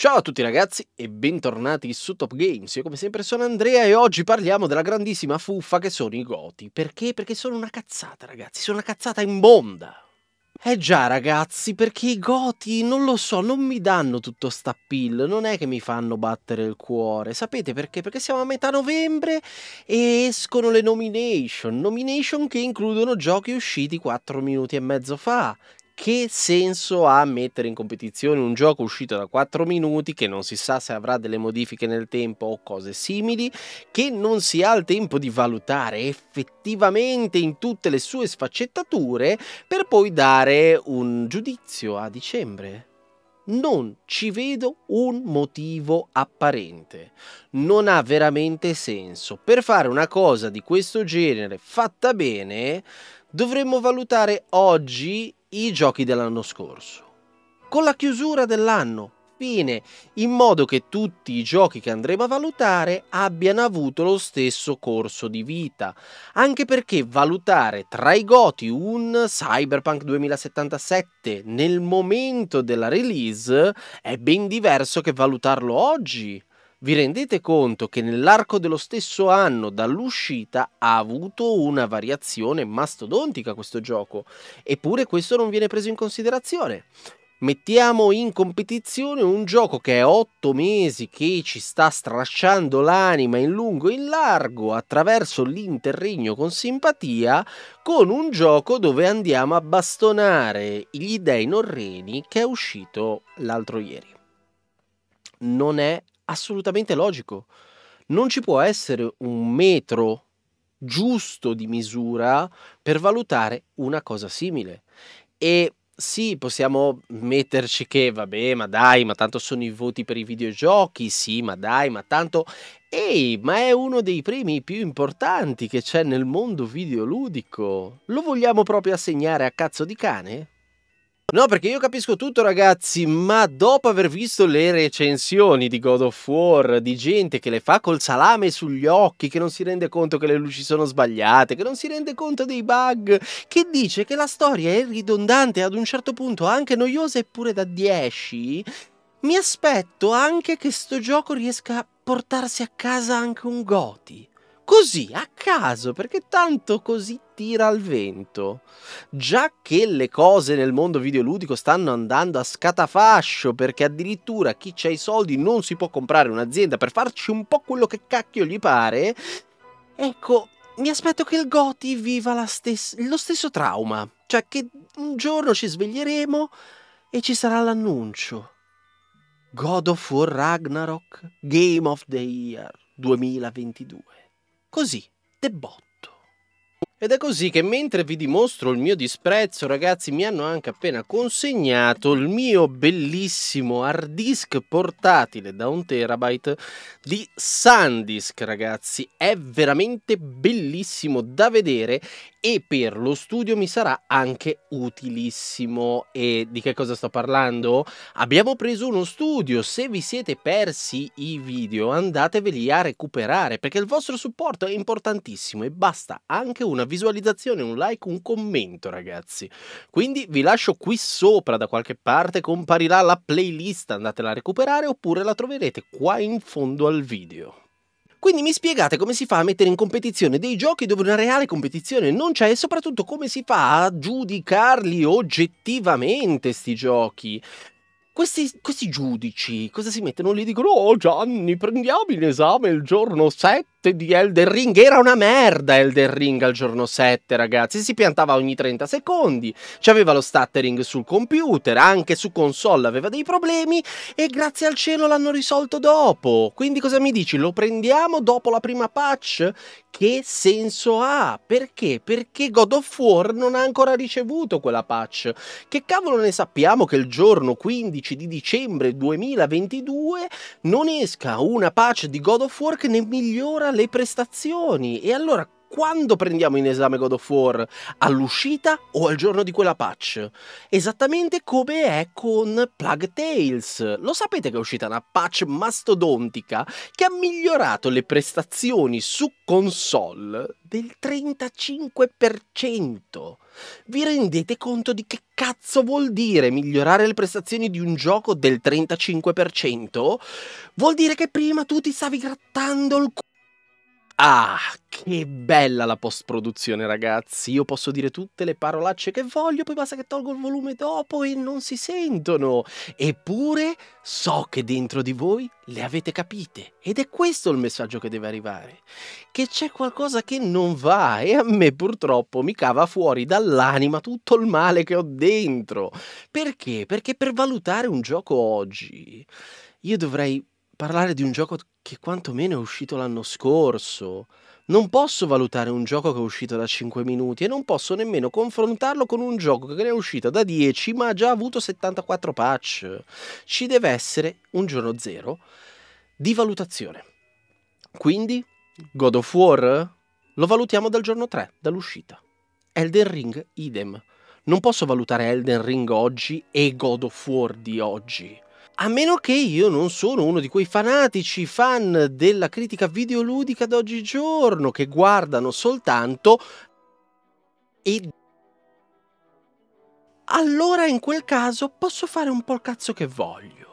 Ciao a tutti ragazzi e bentornati su Top Games, io come sempre sono Andrea e oggi parliamo della grandissima fuffa che sono i goti. Perché? Perché sono una cazzata ragazzi, sono una cazzata imbonda. Eh già ragazzi, perché i goti, non lo so, non mi danno tutto sta pill, non è che mi fanno battere il cuore. Sapete perché? Perché siamo a metà novembre e escono le nomination, nomination che includono giochi usciti 4 minuti e mezzo fa che senso ha mettere in competizione un gioco uscito da 4 minuti che non si sa se avrà delle modifiche nel tempo o cose simili, che non si ha il tempo di valutare effettivamente in tutte le sue sfaccettature per poi dare un giudizio a dicembre? non ci vedo un motivo apparente. Non ha veramente senso. Per fare una cosa di questo genere fatta bene, dovremmo valutare oggi i giochi dell'anno scorso. Con la chiusura dell'anno, fine, in modo che tutti i giochi che andremo a valutare abbiano avuto lo stesso corso di vita, anche perché valutare tra i goti un Cyberpunk 2077 nel momento della release è ben diverso che valutarlo oggi vi rendete conto che nell'arco dello stesso anno dall'uscita ha avuto una variazione mastodontica questo gioco, eppure questo non viene preso in considerazione. Mettiamo in competizione un gioco che è 8 mesi che ci sta stracciando l'anima in lungo e in largo attraverso l'interregno con simpatia con un gioco dove andiamo a bastonare gli dei norreni che è uscito l'altro ieri. Non è assolutamente logico. Non ci può essere un metro giusto di misura per valutare una cosa simile. E sì, possiamo metterci che vabbè, ma dai, ma tanto sono i voti per i videogiochi, sì, ma dai, ma tanto Ehi, ma è uno dei premi più importanti che c'è nel mondo videoludico. Lo vogliamo proprio assegnare a cazzo di cane? No, perché io capisco tutto, ragazzi, ma dopo aver visto le recensioni di God of War, di gente che le fa col salame sugli occhi, che non si rende conto che le luci sono sbagliate, che non si rende conto dei bug, che dice che la storia è ridondante ad un certo punto anche noiosa eppure da 10, mi aspetto anche che sto gioco riesca a portarsi a casa anche un Goti. Così, a caso, perché tanto così tira al vento. Già che le cose nel mondo videoludico stanno andando a scatafascio perché addirittura chi c'ha i soldi non si può comprare un'azienda per farci un po' quello che cacchio gli pare, ecco, mi aspetto che il Goti viva stes- lo stesso trauma. Cioè che un giorno ci sveglieremo e ci sarà l'annuncio. God of War Ragnarok, Game of the Year 2022. Così, The Bot. Ed è così che mentre vi dimostro il mio disprezzo, ragazzi, mi hanno anche appena consegnato il mio bellissimo hard disk portatile da un terabyte di SanDisk, ragazzi. È veramente bellissimo da vedere e per lo studio mi sarà anche utilissimo. E di che cosa sto parlando? Abbiamo preso uno studio, se vi siete persi i video andateveli a recuperare perché il vostro supporto è importantissimo e basta anche una visualizzazione, un like, un commento, ragazzi. Quindi vi lascio qui sopra da qualche parte, comparirà la playlist, andatela a recuperare oppure la troverete qua in fondo al video. Quindi mi spiegate come si fa a mettere in competizione dei giochi dove una reale competizione non c'è e soprattutto come si fa a giudicarli oggettivamente sti giochi? Questi, questi giudici cosa si mettono lì? Dicono, oh Gianni, prendiamo in esame il giorno 7 di Elden Ring era una merda Elden Ring al giorno 7 ragazzi si piantava ogni 30 secondi c'aveva lo stuttering sul computer anche su console aveva dei problemi e grazie al cielo l'hanno risolto dopo quindi cosa mi dici lo prendiamo dopo la prima patch che senso ha perché perché God of War non ha ancora ricevuto quella patch che cavolo ne sappiamo che il giorno 15 di dicembre 2022 non esca una patch di God of War che ne migliora le prestazioni. E allora quando prendiamo in esame God of War? All'uscita o al giorno di quella patch? Esattamente come è con Plague Tales. Lo sapete che è uscita una patch mastodontica che ha migliorato le prestazioni su console del 35%. Vi rendete conto di che cazzo vuol dire migliorare le prestazioni di un gioco del 35%? Vuol dire che prima tu ti stavi grattando il culo Ah, che bella la post-produzione, ragazzi. Io posso dire tutte le parolacce che voglio, poi basta che tolgo il volume dopo e non si sentono. Eppure so che dentro di voi le avete capite. Ed è questo il messaggio che deve arrivare. Che c'è qualcosa che non va e a me purtroppo mi cava fuori dall'anima tutto il male che ho dentro. Perché? Perché per valutare un gioco oggi io dovrei parlare di un gioco che quantomeno è uscito l'anno scorso. Non posso valutare un gioco che è uscito da 5 minuti e non posso nemmeno confrontarlo con un gioco che ne è uscito da 10 ma ha già avuto 74 patch. Ci deve essere un giorno zero di valutazione. Quindi God of War lo valutiamo dal giorno 3, dall'uscita. Elden Ring idem. Non posso valutare Elden Ring oggi e God of War di oggi a meno che io non sono uno di quei fanatici fan della critica videoludica d'oggigiorno che guardano soltanto e allora in quel caso posso fare un po' il cazzo che voglio.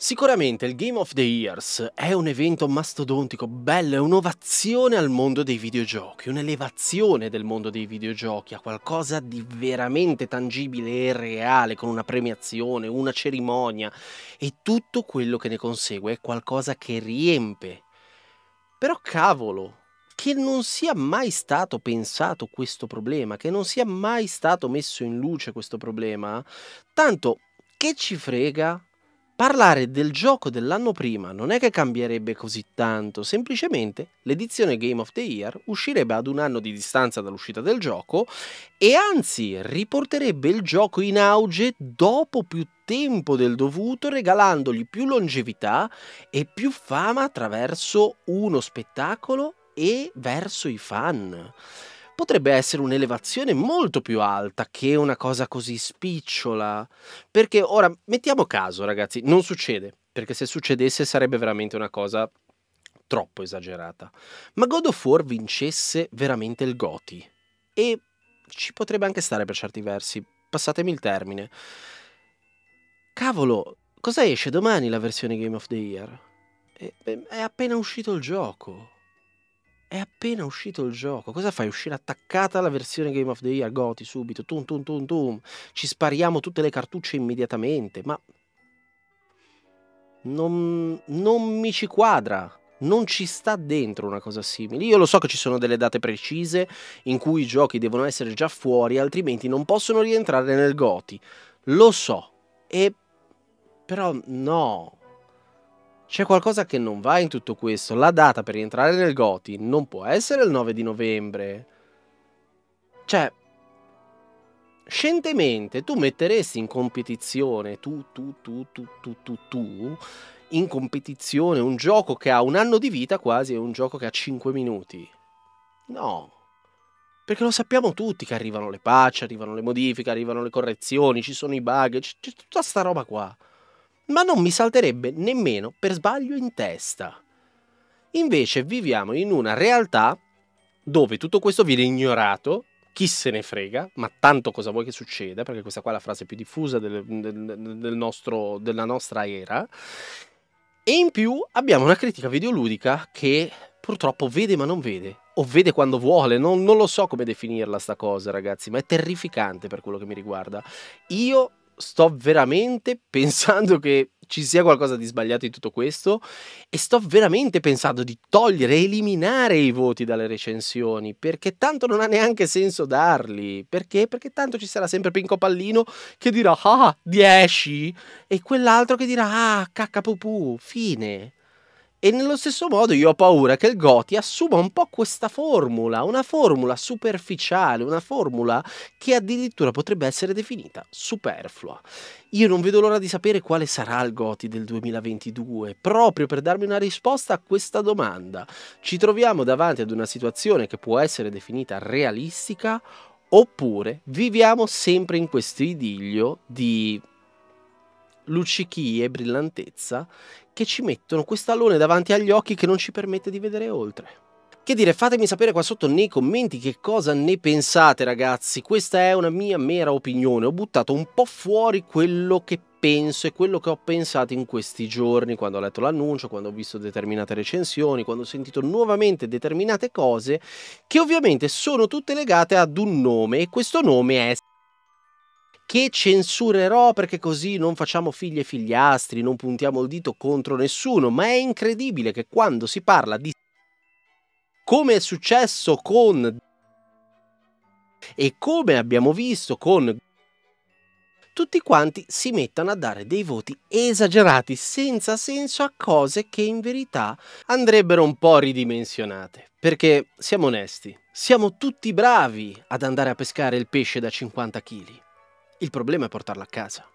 Sicuramente il Game of the Years è un evento mastodontico, bello, è un'ovazione al mondo dei videogiochi, un'elevazione del mondo dei videogiochi a qualcosa di veramente tangibile e reale, con una premiazione, una cerimonia e tutto quello che ne consegue è qualcosa che riempie. Però cavolo, che non sia mai stato pensato questo problema, che non sia mai stato messo in luce questo problema, tanto che ci frega Parlare del gioco dell'anno prima non è che cambierebbe così tanto, semplicemente l'edizione Game of the Year uscirebbe ad un anno di distanza dall'uscita del gioco e anzi riporterebbe il gioco in auge dopo più tempo del dovuto, regalandogli più longevità e più fama attraverso uno spettacolo e verso i fan potrebbe essere un'elevazione molto più alta che una cosa così spicciola. Perché ora, mettiamo caso ragazzi, non succede, perché se succedesse sarebbe veramente una cosa troppo esagerata. Ma God of War vincesse veramente il Goti. E ci potrebbe anche stare per certi versi, passatemi il termine. Cavolo, cosa esce domani la versione Game of the Year? È appena uscito il gioco. È appena uscito il gioco. Cosa fai? Uscire attaccata la versione Game of the Year, Goti, subito. Tum, tum, tum, tum. Ci spariamo tutte le cartucce immediatamente. Ma... Non, non mi ci quadra. Non ci sta dentro una cosa simile. Io lo so che ci sono delle date precise in cui i giochi devono essere già fuori, altrimenti non possono rientrare nel Goti. Lo so. E... Però no, c'è qualcosa che non va in tutto questo. La data per rientrare nel Goti non può essere il 9 di novembre. Cioè, scientemente tu metteresti in competizione, tu, tu, tu, tu, tu, tu, tu, in competizione un gioco che ha un anno di vita quasi e un gioco che ha 5 minuti. No. Perché lo sappiamo tutti che arrivano le patch, arrivano le modifiche, arrivano le correzioni, ci sono i bug, c'è tutta sta roba qua ma non mi salterebbe nemmeno per sbaglio in testa. Invece viviamo in una realtà dove tutto questo viene ignorato, chi se ne frega, ma tanto cosa vuoi che succeda, perché questa qua è la frase più diffusa del, del, del nostro, della nostra era. E in più abbiamo una critica videoludica che purtroppo vede ma non vede, o vede quando vuole, non, non, lo so come definirla sta cosa ragazzi, ma è terrificante per quello che mi riguarda. Io sto veramente pensando che ci sia qualcosa di sbagliato in tutto questo e sto veramente pensando di togliere, eliminare i voti dalle recensioni perché tanto non ha neanche senso darli perché? Perché tanto ci sarà sempre Pinco Pallino che dirà ah 10 e quell'altro che dirà ah cacca pupù fine e nello stesso modo io ho paura che il Goti assuma un po' questa formula, una formula superficiale, una formula che addirittura potrebbe essere definita superflua. Io non vedo l'ora di sapere quale sarà il Goti del 2022, proprio per darmi una risposta a questa domanda. Ci troviamo davanti ad una situazione che può essere definita realistica oppure viviamo sempre in questo idillio di luccichie e brillantezza che ci mettono quest'allone davanti agli occhi che non ci permette di vedere oltre. Che dire, fatemi sapere qua sotto nei commenti che cosa ne pensate ragazzi, questa è una mia mera opinione, ho buttato un po' fuori quello che penso e quello che ho pensato in questi giorni, quando ho letto l'annuncio, quando ho visto determinate recensioni, quando ho sentito nuovamente determinate cose, che ovviamente sono tutte legate ad un nome e questo nome è che censurerò perché così non facciamo figli e figliastri, non puntiamo il dito contro nessuno, ma è incredibile che quando si parla di come è successo con e come abbiamo visto con tutti quanti si mettano a dare dei voti esagerati senza senso a cose che in verità andrebbero un po' ridimensionate. Perché siamo onesti, siamo tutti bravi ad andare a pescare il pesce da 50 kg. Il problema è portarla a casa.